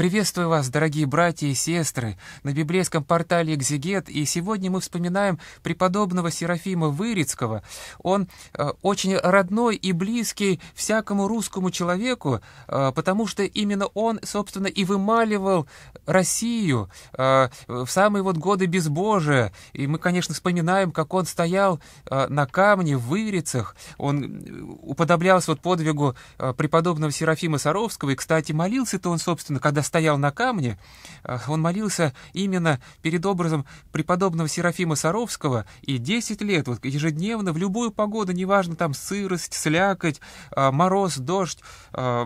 Приветствую вас, дорогие братья и сестры, на библейском портале «Экзегет», и сегодня мы вспоминаем преподобного Серафима Вырицкого. Он э, очень родной и близкий всякому русскому человеку, э, потому что именно он, собственно, и вымаливал Россию э, в самые вот годы безбожия. И мы, конечно, вспоминаем, как он стоял э, на камне в Вырицах, он э, уподоблялся вот подвигу э, преподобного Серафима Саровского, и, кстати, молился-то он, собственно, когда стоял на камне, а, он молился именно перед образом преподобного Серафима Саровского и 10 лет, вот ежедневно, в любую погоду, неважно, там сырость, слякоть, а, мороз, дождь, а,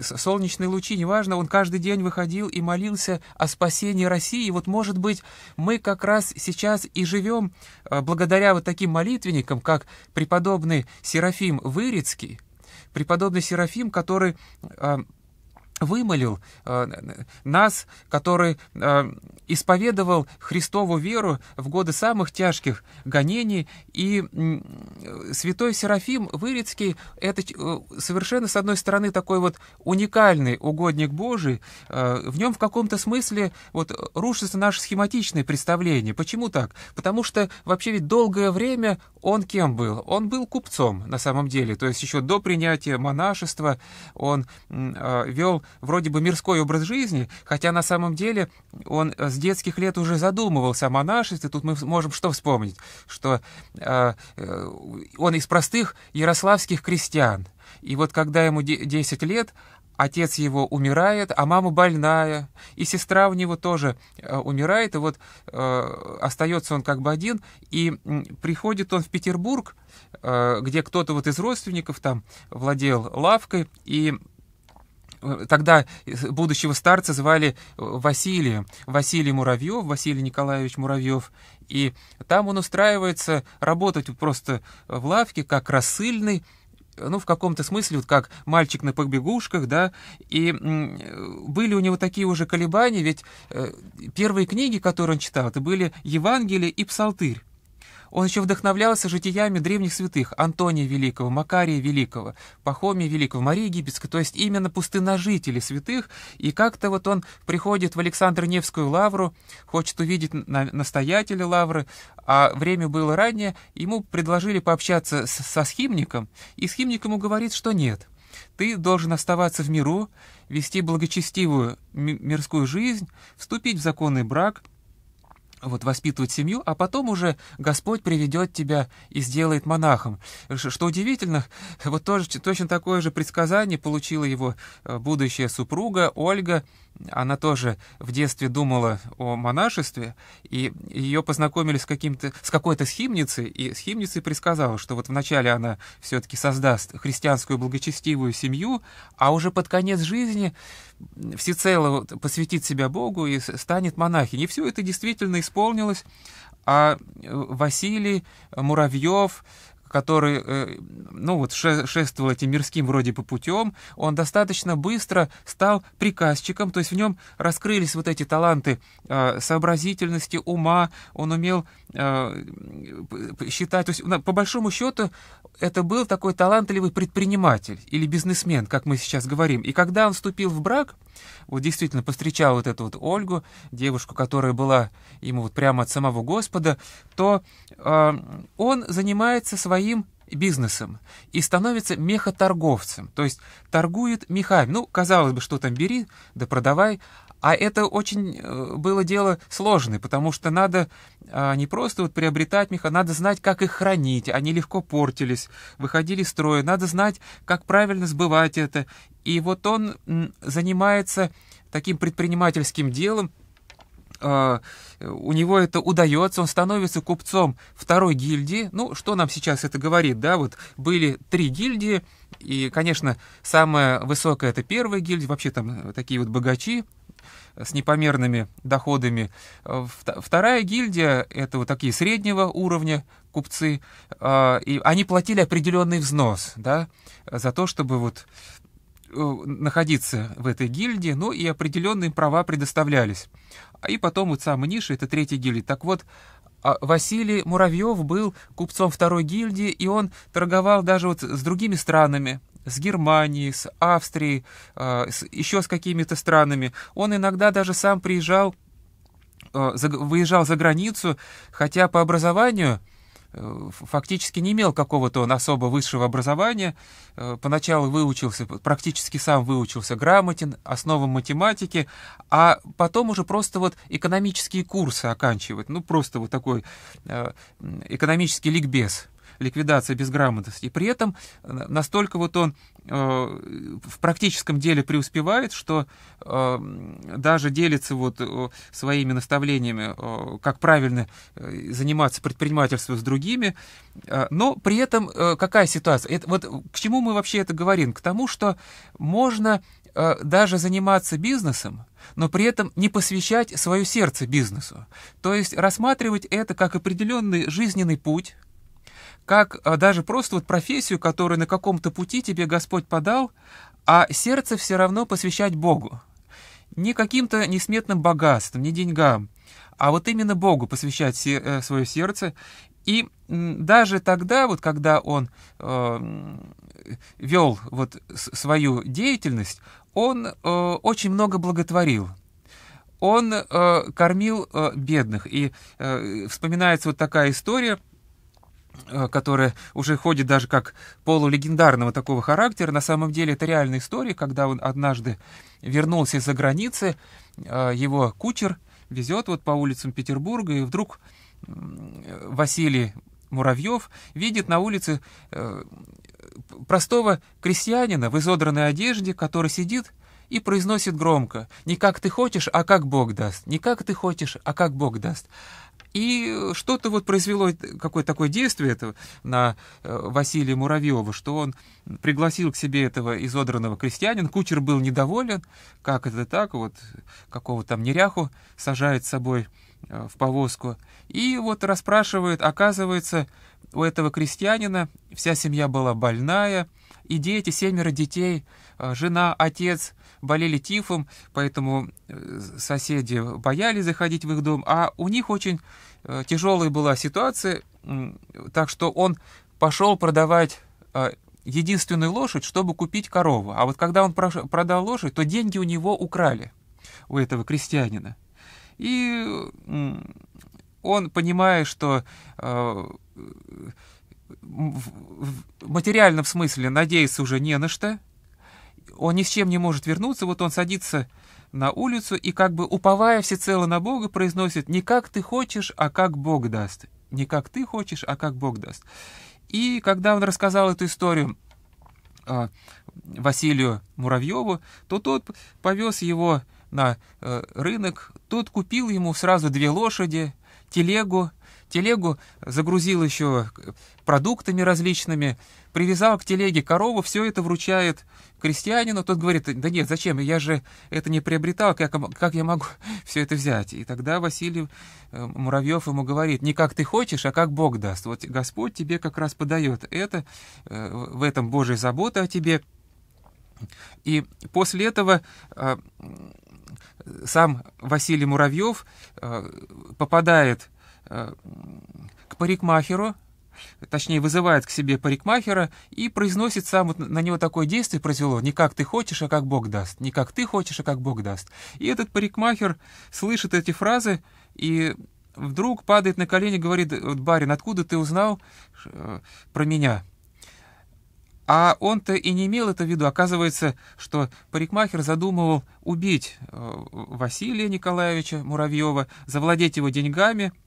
солнечные лучи, неважно, он каждый день выходил и молился о спасении России. И вот, может быть, мы как раз сейчас и живем благодаря вот таким молитвенникам, как преподобный Серафим Вырицкий, преподобный Серафим, который вымолил э, нас, который э, исповедовал Христову веру в годы самых тяжких гонений. И э, святой Серафим Вырицкий — это э, совершенно, с одной стороны, такой вот уникальный угодник Божий. Э, в нем в каком-то смысле вот, рушится наше схематичное представление. Почему так? Потому что вообще ведь долгое время он кем был? Он был купцом на самом деле. То есть еще до принятия монашества он э, вел вроде бы мирской образ жизни, хотя на самом деле он э, с детских лет уже задумывался о монашестве. Тут мы можем что вспомнить? Что э, э, он из простых ярославских крестьян. И вот когда ему 10 лет, отец его умирает, а мама больная, и сестра у него тоже э, умирает, и вот э, остается он как бы один, и э, приходит он в Петербург, э, где кто-то вот из родственников там владел лавкой, и Э, тогда будущего старца звали э, Василий Василий Муравьев, Василий Николаевич Муравьев, и там он устраивается работать просто в лавке как рассыльный, ну, в каком-то смысле, вот как мальчик на побегушках, да, и э, были у него такие уже колебания, ведь первые книги, которые он читал, это были Евангелие и Псалтырь. Он еще вдохновлялся житиями древних святых Антония Великого, Макария Великого, Пахомия Великого, Марии Египетской, то есть именно пустыножители святых, и как-то вот он приходит в Александр-Невскую лавру, хочет увидеть настоятеля лавры, а время было раннее, ему предложили пообщаться с, со схимником, и схимник ему говорит, что нет. Ты должен оставаться в миру, вести благочестивую мирскую жизнь, вступить в законный брак — вот, воспитывать семью, а потом уже Господь приведет тебя и сделает монахом. Что удивительно, вот тоже, точно такое же предсказание получила его э, будущая супруга Ольга она тоже в детстве думала о монашестве, и ее познакомили с, каким-то, с какой-то схимницей, и схимницей предсказала, что вот вначале она все-таки создаст христианскую благочестивую семью, а уже под конец жизни всецело посвятит себя Богу и станет монахиней. И все это действительно исполнилось, а э, Василий Муравьев, который, э, ну вот, шествовал этим мирским вроде бы путем, он достаточно быстро стал приказчиком, то есть в нем раскрылись вот эти таланты э, сообразительности, ума, он умел э, считать, то есть по большому счету это был такой талантливый предприниматель или бизнесмен, как мы сейчас говорим. И когда он вступил в брак, вот действительно постречал вот эту вот Ольгу, девушку, которая была ему вот прямо от самого Господа, то э, он занимается своим бизнесом и становится мехоторговцем, то есть торгует мехами. Ну, казалось бы, что там бери, да продавай, а это очень э, было дело сложное, потому что надо а, не просто вот приобретать меха, надо знать, как их хранить. Они легко портились, выходили из строя. Надо знать, как правильно сбывать это. И вот он занимается таким предпринимательским делом, э, у него это удается, он становится купцом второй гильдии. Ну, что нам сейчас это говорит, да? Вот были три гильдии, и, конечно, самая высокая это первая гильдия, вообще там такие вот богачи с непомерными доходами. Вторая гильдия — это вот такие среднего уровня купцы, а, и они платили определенный взнос, да, за то, чтобы вот Э, находиться в этой гильдии, ну и определенные права предоставлялись. И потом вот самый ниша, это третья гильдия. Так вот, а, Василий Муравьев был купцом второй гильдии, и он торговал даже вот с другими странами, с Германией, с Австрией, а, с, еще с какими-то странами. Он иногда даже сам приезжал, а, выезжал за границу, хотя по образованию фактически не имел какого-то он особо высшего образования. Э, поначалу выучился, практически сам выучился грамотен, основам математики, а потом уже просто вот экономические курсы оканчивает. Ну, просто вот такой э, экономический ликбез ликвидация безграмотности. И при этом э, настолько вот он э, в практическом деле преуспевает, что э, даже делится вот своими наставлениями, как правильно заниматься предпринимательством с другими. Но при этом какая ситуация? Это, вот к чему мы вообще это говорим? К тому, что можно даже заниматься бизнесом, но при этом не посвящать свое сердце бизнесу. То есть рассматривать это как определенный жизненный путь, как а, даже просто вот профессию, которую на каком-то пути тебе Господь подал, а сердце все равно посвящать Богу. Не каким-то несметным богатством, не деньгам, а вот именно Богу посвящать э, свое сердце. И даже тогда, вот когда он э, эм, вел вот свою деятельность, он э, очень много благотворил он э, кормил э, бедных. И э, вспоминается вот такая история, Э, которая уже ходит даже как полулегендарного такого характера. На самом деле это реальная история, когда он однажды вернулся из-за границы, э, его кучер везет вот по улицам Петербурга, и вдруг Василий Муравьев видит на улице э, простого крестьянина в изодранной одежде, который сидит и произносит громко «Не как ты хочешь, а как Бог даст! Не как ты хочешь, а как Бог даст!» И что-то вот произвело какое-то такое действие это на э, Василия Муравьева, что он пригласил к себе этого изодранного крестьянина, кучер был недоволен, как это так, вот какого там неряху сажает с собой э, в повозку. И вот расспрашивает, оказывается, у этого крестьянина вся семья была больная, и дети, семеро детей, а, жена, отец болели тифом, поэтому э, соседи боялись заходить в их дом. А у них очень э, тяжелая была ситуация, так что он пошел продавать а, единственную лошадь, чтобы купить корову. А вот когда он продал лошадь, то деньги у него украли, у этого крестьянина. И он, понимая, что а, в материальном смысле надеяться уже не на что, он ни с чем не может вернуться, вот он садится на улицу и как бы уповая всецело на Бога произносит «не как ты хочешь, а как Бог даст». «Не как ты хочешь, а как Бог даст». И когда он рассказал эту историю э, Василию Муравьеву, то тот повез его на э, рынок, тот купил ему сразу две лошади, телегу телегу загрузил еще продуктами различными, привязал к телеге корову, все это вручает крестьянину. Тот говорит, да нет, зачем, я же это не приобретал, как, как я могу все это взять? И тогда Василий э, Муравьев ему говорит, не как ты хочешь, а как Бог даст. Вот Господь тебе как раз подает это, э, в этом Божья забота о тебе. И после этого э, сам Василий Муравьев попадает Э, к парикмахеру, точнее вызывает к себе парикмахера и произносит сам вот на него такое действие произвело, не как ты хочешь, а как Бог даст, не как ты хочешь, а как Бог даст. И этот парикмахер слышит эти фразы и вдруг падает на колени и говорит, барин, откуда ты узнал э, про меня? А он-то и не имел это в виду. Оказывается, что парикмахер задумывал убить э, Василия Николаевича Муравьева, завладеть его деньгами –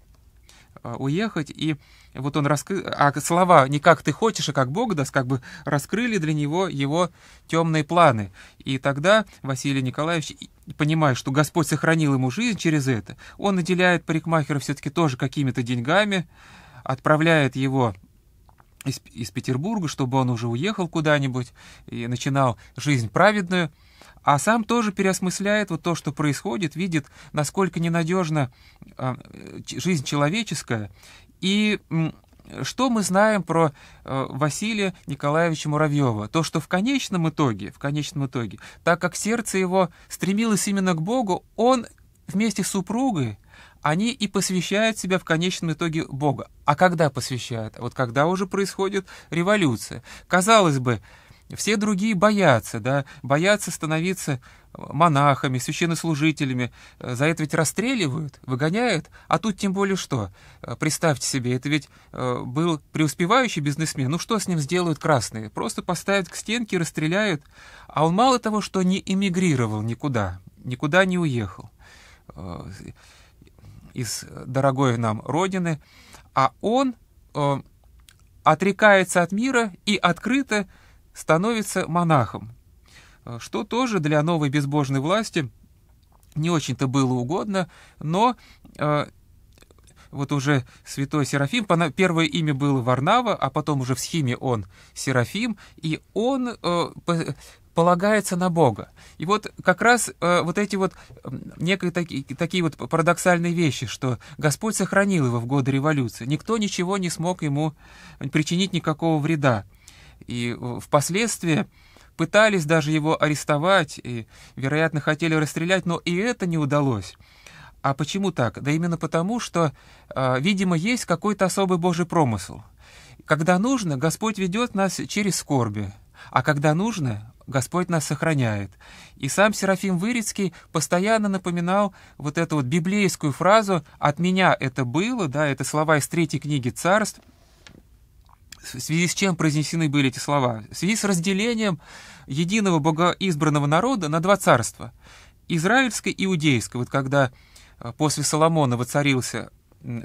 Э, уехать, и вот он раскрыл, а слова не как ты хочешь, а как Бог даст, как бы раскрыли для него его темные планы. И тогда Василий Николаевич, понимая, что Господь сохранил ему жизнь через это, он наделяет парикмахера все-таки тоже какими-то деньгами, отправляет его из, из Петербурга, чтобы он уже уехал куда-нибудь и начинал жизнь праведную, а сам тоже переосмысляет вот то, что происходит, видит, насколько ненадежна а, жизнь человеческая, и что мы знаем про э, Василия Николаевича Муравьева? То, что в конечном итоге, в конечном итоге, так как сердце его стремилось именно к Богу, он вместе с супругой, они и посвящают себя в конечном итоге Бога А когда посвящают? Вот когда уже происходит революция. Казалось бы, все другие боятся, да, боятся становиться монахами, священнослужителями. За это ведь расстреливают, выгоняют, а тут тем более что? Представьте себе, это ведь э, был преуспевающий бизнесмен, ну что с ним сделают красные? Просто поставят к стенке, расстреляют. А он мало того, что не эмигрировал никуда, никуда не уехал э, из дорогой нам Родины, а он э, отрекается от мира и открыто становится монахом, что тоже для новой безбожной власти не очень-то было угодно, но э, вот уже святой Серафим, первое имя было Варнава, а потом уже в схеме он Серафим, и он э, полагается на Бога. И вот как раз э, вот эти вот некие такие, такие вот парадоксальные вещи, что Господь сохранил его в годы революции, никто ничего не смог ему причинить никакого вреда и впоследствии пытались даже его арестовать и, вероятно, хотели расстрелять, но и это не удалось. А почему так? Да именно потому, что, а, видимо, есть какой-то особый Божий промысл. Когда нужно, Господь ведет нас через скорби, а когда нужно, Господь нас сохраняет. И сам Серафим Вырицкий постоянно напоминал вот эту вот библейскую фразу «от меня это было», да, это слова из третьей книги «Царств», в связи с чем произнесены были эти слова? В связи с разделением единого богоизбранного народа на два царства. Израильское и иудейское. Вот когда э, после Соломона воцарился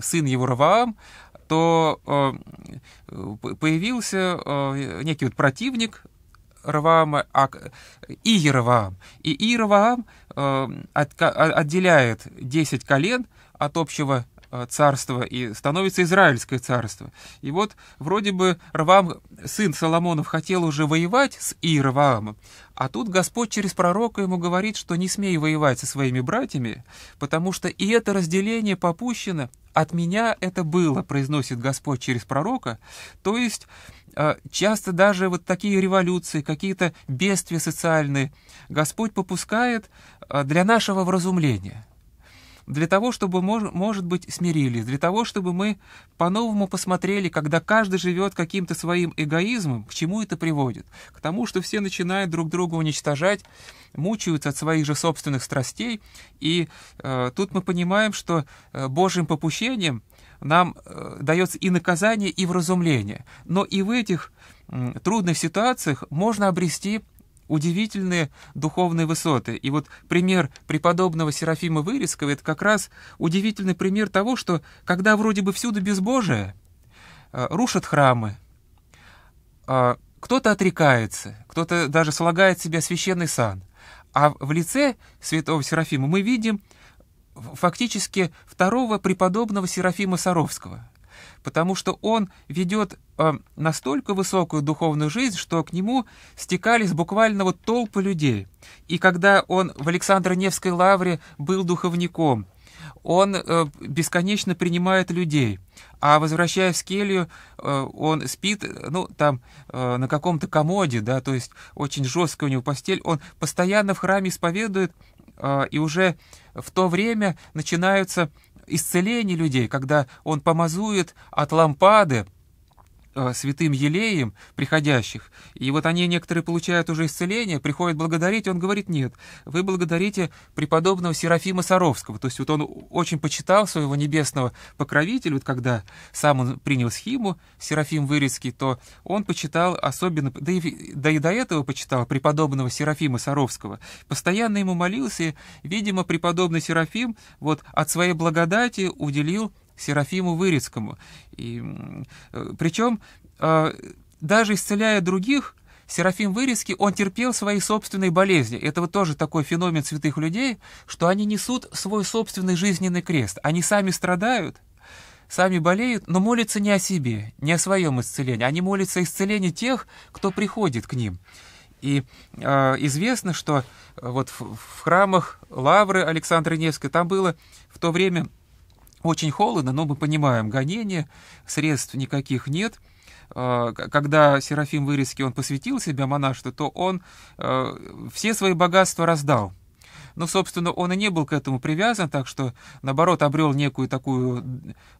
сын его Раваам, то э, э, появился некий вот противник Раваама, а и Раваам. И Иераваам отделяет 10 колен от общего Э, царство и становится Израильское царство. И вот вроде бы Равам сын Соломонов, хотел уже воевать с Иераваамом, а тут Господь через пророка ему говорит, что не смей воевать со своими братьями, потому что и это разделение попущено, от меня это было, произносит Господь через пророка, то есть э, часто даже вот такие революции, какие-то бедствия социальные, Господь попускает э, для нашего вразумления – для того, чтобы, может быть, смирились, для того, чтобы мы по-новому посмотрели, когда каждый живет каким-то своим эгоизмом, к чему это приводит? К тому, что все начинают друг друга уничтожать, мучаются от своих же собственных страстей, и э, тут мы понимаем, что э, Божьим попущением нам э, дается и наказание, и вразумление. Но и в этих э, трудных ситуациях можно обрести удивительные духовные высоты. И вот пример преподобного Серафима Вырезкова — это как раз удивительный пример того, что когда вроде бы всюду безбожие, э, рушат храмы, а кто-то отрекается, кто-то даже слагает себе священный сан. А в лице святого Серафима мы видим фактически второго преподобного Серафима Саровского, потому что он ведет э, настолько высокую духовную жизнь, что к нему стекались буквально вот толпы людей. И когда он в Александро-Невской лавре был духовником, он э, бесконечно принимает людей. А возвращаясь в келью, э, он спит, ну, там, э, на каком-то комоде, да, то есть очень жесткая у него постель. Он постоянно в храме исповедует, э, и уже в то время начинаются исцеление людей, когда он помазует от лампады Э, святым елеем приходящих, и вот они некоторые получают уже исцеление, приходят благодарить, и он говорит, нет, вы благодарите преподобного Серафима Саровского, то есть вот он очень почитал своего небесного покровителя, вот когда сам он принял схиму Серафим Вырицкий, то он почитал особенно, да и, да и до этого почитал преподобного Серафима Саровского, постоянно ему молился, и, видимо, преподобный Серафим вот от своей благодати уделил Серафиму Вырицкому. И, э, причем, э, даже исцеляя других, Серафим Вырезки, он терпел свои собственные болезни. Это вот тоже такой феномен святых людей, что они несут свой собственный жизненный крест. Они сами страдают, сами болеют, но молятся не о себе, не о своем исцелении. Они молятся о исцелении тех, кто приходит к ним. И э, известно, что э, вот в, в храмах Лавры Александра Невской там было в то время очень холодно, но мы понимаем гонение, средств никаких нет. А, когда Серафим Вырезки, он посвятил себя монашеству, то он э, все свои богатства раздал. Но, ну, собственно, он и не был к этому привязан, так что, наоборот, обрел некую такую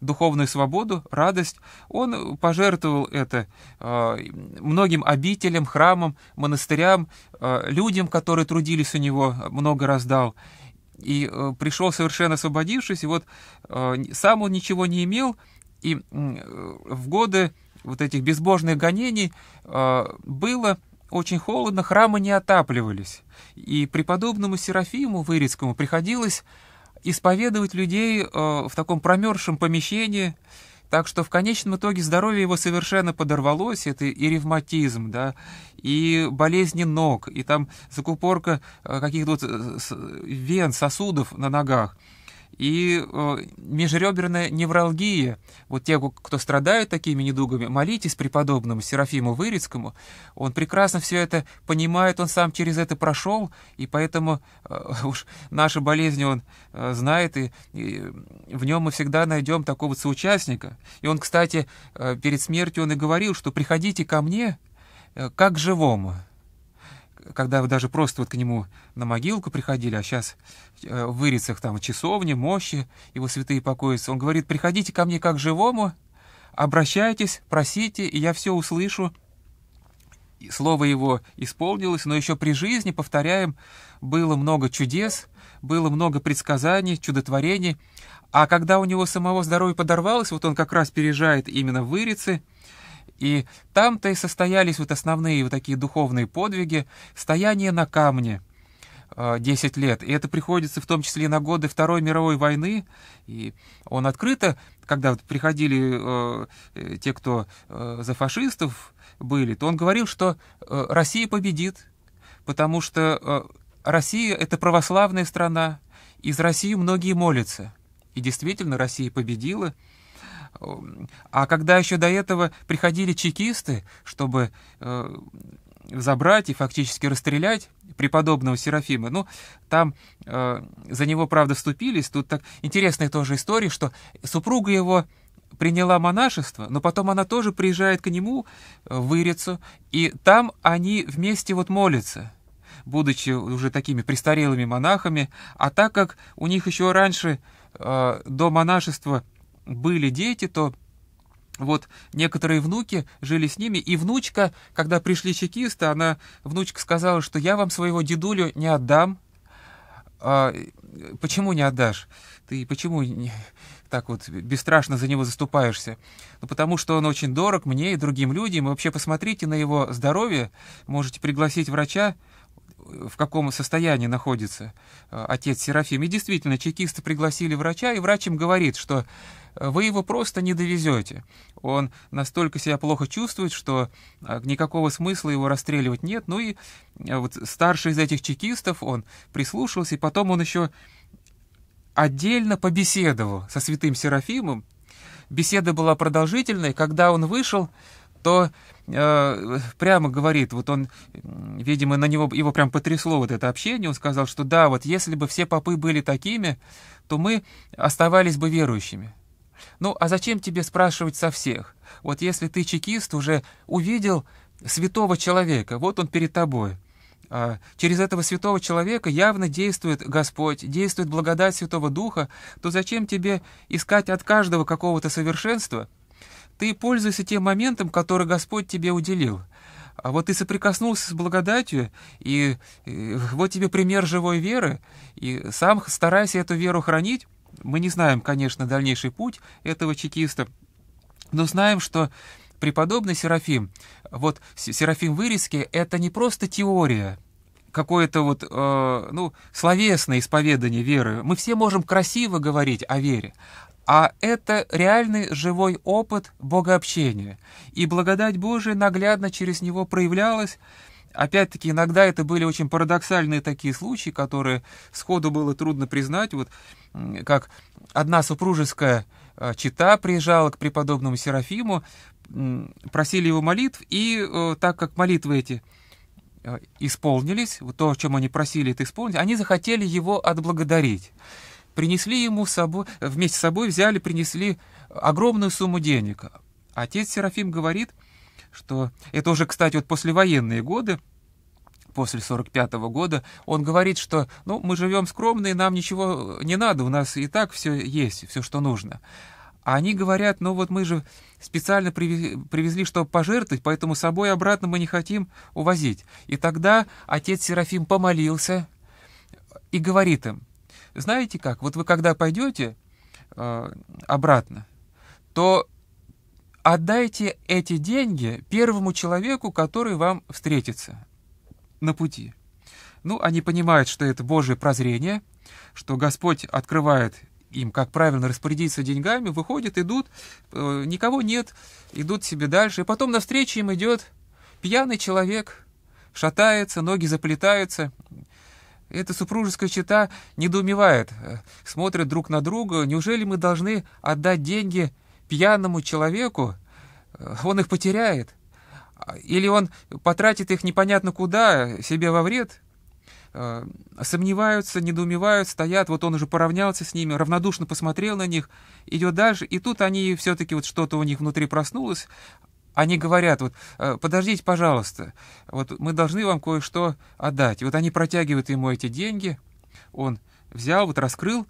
духовную свободу, радость. Он пожертвовал это э, многим обителям, храмам, монастырям, э, людям, которые трудились у него, много раздал и э, пришел совершенно освободившись, и вот э, сам он ничего не имел, и э, в годы вот этих безбожных гонений э, было очень холодно, храмы не отапливались, и преподобному Серафиму Вырицкому приходилось исповедовать людей э, в таком промерзшем помещении, так что в конечном итоге здоровье его совершенно подорвалось, это и ревматизм, да, и болезни ног, и там закупорка э, каких-то вот э, э, вен, сосудов на ногах. И э, межреберная невралгия, вот те, кто страдают такими недугами, молитесь преподобному Серафиму Вырицкому, он прекрасно все это понимает, он сам через это прошел, и поэтому э, уж наши болезни он э, знает, и, и в нем мы всегда найдем такого соучастника. И он, кстати, э, перед смертью он и говорил, что приходите ко мне э, как живому, когда даже просто вот к нему на могилку приходили, а сейчас э, в вырицах там часовни, мощи, его святые покоятся, он говорит, приходите ко мне как живому, обращайтесь, просите, и я все услышу. слово его исполнилось, но еще при жизни, повторяем, было много чудес, было много предсказаний, чудотворений. А когда у него самого здоровье подорвалось, вот он как раз переезжает именно в Вырицы, и там-то и состоялись вот основные вот такие духовные подвиги, стояние на камне э, – 10 лет. И это приходится в том числе и на годы Второй мировой войны. И он открыто, когда вот приходили э, э, те, кто э, за фашистов были, то он говорил, что э, Россия победит, потому что э, Россия — это православная страна, из России многие молятся. И действительно, Россия победила — а когда еще до этого приходили чекисты, чтобы э, забрать и фактически расстрелять преподобного Серафима, ну, там э, за него, правда, вступились. Тут так интересная тоже история, что супруга его приняла монашество, но потом она тоже приезжает к нему э, в Ирицу, и там они вместе вот молятся будучи уже такими престарелыми монахами, а так как у них еще раньше э, до монашества были дети, то вот некоторые внуки жили с ними, и внучка, когда пришли чекисты, она, внучка сказала, что я вам своего дедулю не отдам. А, почему не отдашь? Ты почему не, так вот бесстрашно за него заступаешься? Ну, потому что он очень дорог мне и другим людям. И вообще посмотрите на его здоровье, можете пригласить врача, в каком состоянии находится а, отец Серафим. И действительно, чекисты пригласили врача, и врач им говорит, что вы его просто не довезете. Он настолько себя плохо чувствует, что а, никакого смысла его расстреливать нет. Ну и а, вот старший из этих чекистов, он прислушался, и потом он еще отдельно побеседовал со святым Серафимом. Беседа была продолжительной. Когда он вышел, то э, прямо говорит, вот он, видимо, на него его прям потрясло вот это общение, он сказал, что да, вот если бы все попы были такими, то мы оставались бы верующими. Ну, а зачем тебе спрашивать со всех? Вот если ты чекист, уже увидел святого человека, вот он перед тобой. А через этого святого человека явно действует Господь, действует благодать Святого Духа, то зачем тебе искать от каждого какого-то совершенства? Ты пользуйся тем моментом, который Господь тебе уделил. А вот ты соприкоснулся с благодатью, и, и вот тебе пример живой веры, и сам старайся эту веру хранить, мы не знаем, конечно, дальнейший путь этого чекиста, но знаем, что преподобный Серафим, вот Серафим вырезки, это не просто теория, какое-то вот, э, ну, словесное исповедание веры. Мы все можем красиво говорить о вере, а это реальный живой опыт богообщения. И благодать Божия наглядно через него проявлялась, Опять-таки, иногда это были очень парадоксальные такие случаи, которые сходу было трудно признать. Вот как одна супружеская э, чита приезжала к преподобному Серафиму, просили его молитв, и э, так как молитвы эти э, исполнились, то, о чем они просили, это исполнилось, они захотели его отблагодарить. Принесли ему с собой, вместе с собой взяли, принесли огромную сумму денег. Отец Серафим говорит, что это уже, кстати, вот послевоенные годы, после 45 -го года, он говорит, что ну, мы живем скромно, и нам ничего не надо, у нас и так все есть, все, что нужно. А они говорят, ну вот мы же специально привезли, чтобы пожертвовать, поэтому с собой обратно мы не хотим увозить. И тогда отец Серафим помолился и говорит им, знаете как, вот вы когда пойдете э, обратно, то отдайте эти деньги первому человеку, который вам встретится на пути. Ну, они понимают, что это Божье прозрение, что Господь открывает им, как правильно распорядиться деньгами, выходят, идут, э, никого нет, идут себе дальше. И потом навстречу им идет пьяный человек, шатается, ноги заплетаются. Эта супружеская чита недоумевает, э, смотрит друг на друга. Неужели мы должны отдать деньги пьяному человеку? Э, он их потеряет. Или он потратит их непонятно куда, себе во вред? Э, сомневаются, недоумевают, стоят, вот он уже поравнялся с ними, равнодушно посмотрел на них, идет дальше, и тут они все-таки вот что-то у них внутри проснулось, они говорят, вот, «Э, подождите, пожалуйста, вот мы должны вам кое-что отдать. И вот они протягивают ему эти деньги, он взял, вот раскрыл,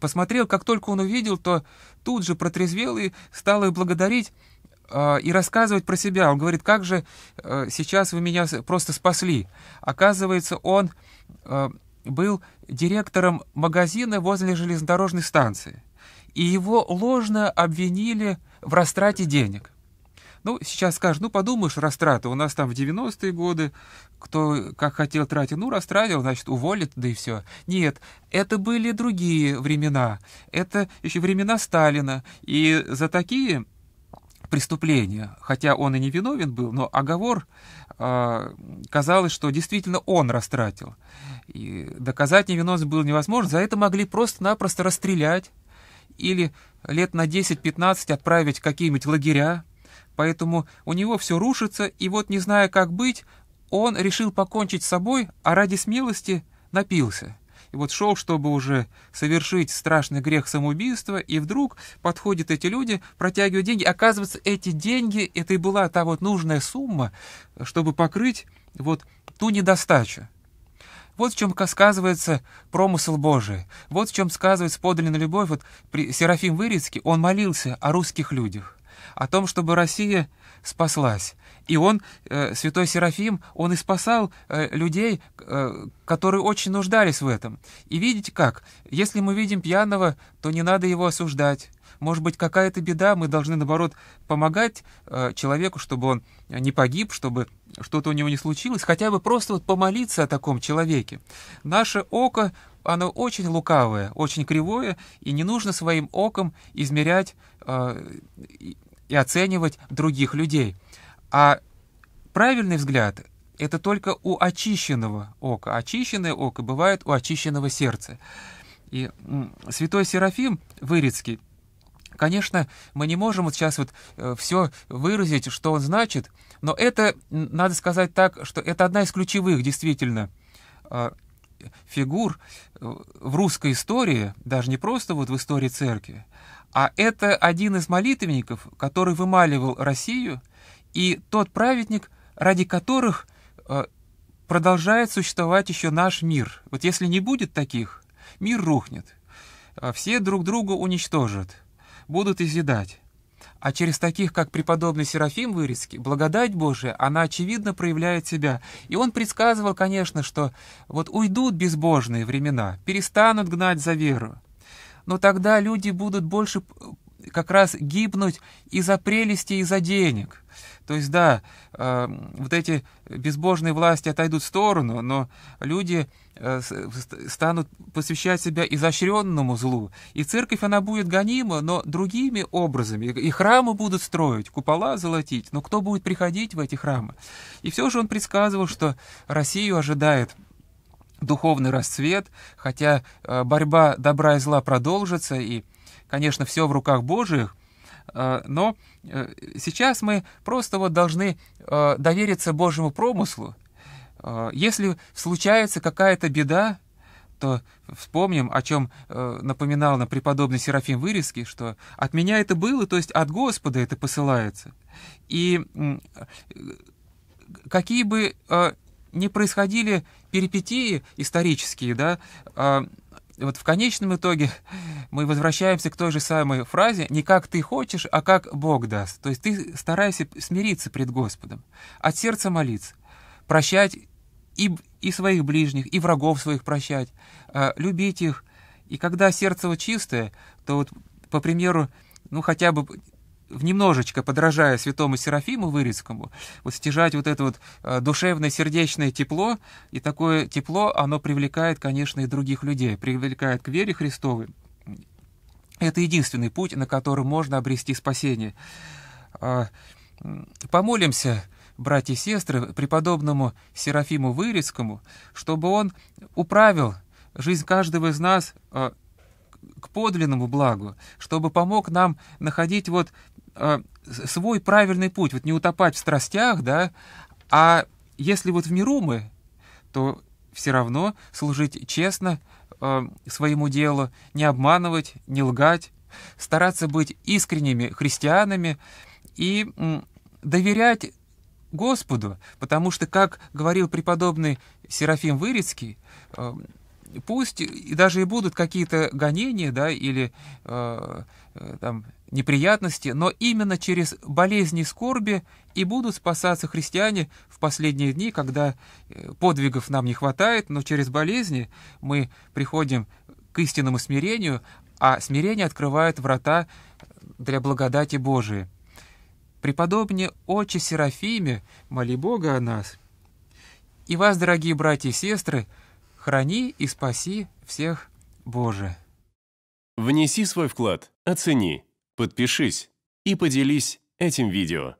посмотрел, как только он увидел, то тут же протрезвел и стал их благодарить. А, и рассказывать про себя. Он говорит, как же э, сейчас вы меня просто спасли. Оказывается, он э, был директором магазина возле железнодорожной станции. И его ложно обвинили в растрате денег. Ну, сейчас скажешь, ну подумаешь, растрата. У нас там в 90-е годы, кто как хотел тратить, ну растратил, значит, уволит, да и все. Нет, это были другие времена. Это еще времена Сталина. И за такие преступления, хотя он и не виновен был, но оговор э, казалось, что действительно он растратил. И доказать невиновность было невозможно, за это могли просто-напросто расстрелять или лет на 10-15 отправить в какие-нибудь лагеря. Поэтому у него все рушится, и вот, не зная, как быть, он решил покончить с собой, а ради смелости напился и вот шел, чтобы уже совершить страшный грех самоубийства, и вдруг подходят эти люди, протягивают деньги. Оказывается, эти деньги, это и была та вот нужная сумма, чтобы покрыть вот ту недостачу. Вот в чем сказывается промысл Божий, вот в чем сказывается подлинная любовь. Вот при Серафим Вырицкий, он молился о русских людях, о том, чтобы Россия спаслась, и он, э, святой Серафим, он и спасал э, людей, э, которые очень нуждались в этом. И видите как, если мы видим пьяного, то не надо его осуждать. Может быть, какая-то беда, мы должны, наоборот, помогать человеку, чтобы он не погиб, чтобы что-то у него не случилось, хотя бы просто вот помолиться о таком человеке. Наше око, оно очень лукавое, очень кривое, и не нужно своим оком измерять и оценивать других людей. А правильный взгляд — это только у очищенного ока. Очищенное око бывает у очищенного сердца. И святой Серафим Вырицкий, конечно, мы не можем вот сейчас вот э, все выразить, что он значит, но это, надо сказать так, что это одна из ключевых действительно а, фигур э, в русской истории, даже не просто вот в истории церкви, а это один из молитвенников, который вымаливал Россию – и тот праведник, ради которых э, продолжает существовать еще наш мир. Вот если не будет таких, мир рухнет. Э, все друг друга уничтожат, будут изъедать. А через таких, как преподобный Серафим вырезки, благодать Божия, она очевидно проявляет себя. И он предсказывал, конечно, что вот уйдут безбожные времена, перестанут гнать за веру. Но тогда люди будут больше как раз гибнуть из-за прелести, из-за денег. То есть, да, э, вот эти безбожные власти отойдут в сторону, но люди э, станут посвящать себя изощренному злу. И церковь, она будет гонима, но другими образами. И храмы будут строить, купола золотить, но кто будет приходить в эти храмы? И все же он предсказывал, что Россию ожидает духовный расцвет, хотя э, борьба добра и зла продолжится, и конечно, все в руках Божьих, э, но э, сейчас мы просто вот должны э, довериться Божьему промыслу. Если случается какая-то беда, то вспомним, о чем напоминал нам преподобный Серафим Вырезки, что от меня это было, то есть от Господа это посылается. И какие бы ни происходили перипетии исторические, да, а, вот в конечном итоге мы возвращаемся к той же самой фразе «не как ты хочешь, а как Бог даст». То есть ты старайся смириться пред Господом, от сердца молиться, прощать и, и своих ближних, и врагов своих прощать, а, любить их. И когда сердце вот чистое, то вот, по примеру, ну хотя бы немножечко подражая святому Серафиму Вырицкому, вот стяжать вот это вот э, душевное, сердечное тепло, и такое тепло, оно привлекает, конечно, и других людей, привлекает к вере Христовой. Это единственный путь, на котором можно обрести спасение. А, помолимся, братья и сестры, преподобному Серафиму Вырицкому, чтобы он управил жизнь каждого из нас э, к подлинному благу, чтобы помог нам находить вот Э, свой правильный путь, вот не утопать в страстях, да, а если вот в миру мы, то все равно служить честно э, своему делу, не обманывать, не лгать, стараться быть искренними христианами и э, доверять Господу, потому что, как говорил преподобный Серафим Вырицкий, э, пусть даже и будут какие-то гонения, да, или э, э там неприятности, но именно через болезни и скорби и будут спасаться христиане в последние дни, когда э, подвигов нам не хватает, но через болезни мы приходим к истинному смирению, а смирение открывает врата для благодати Божией. Преподобнее отче Серафиме, моли Бога о нас. И вас, дорогие братья и сестры, Храни и спаси всех, Боже. Внеси свой вклад, оцени, подпишись и поделись этим видео.